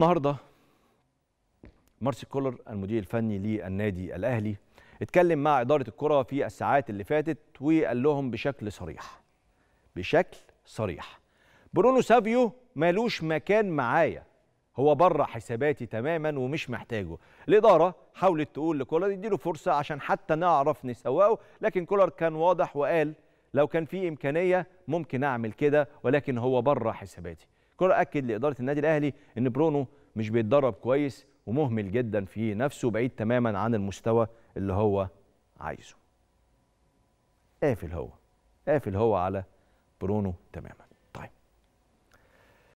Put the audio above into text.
النهارده مارسي كولر المدير الفني للنادي الاهلي اتكلم مع اداره الكره في الساعات اللي فاتت وقال لهم بشكل صريح بشكل صريح برونو سافيو مالوش مكان معايا هو بره حساباتي تماما ومش محتاجه الاداره حاولت تقول لكولر يديله فرصه عشان حتى نعرف نسوقه لكن كولر كان واضح وقال لو كان في امكانيه ممكن اعمل كده ولكن هو بره حساباتي كرة اكد لاداره النادي الاهلي ان برونو مش بيتدرب كويس ومهمل جدا في نفسه بعيد تماما عن المستوى اللي هو عايزه قافل هو قافل هو على برونو تماما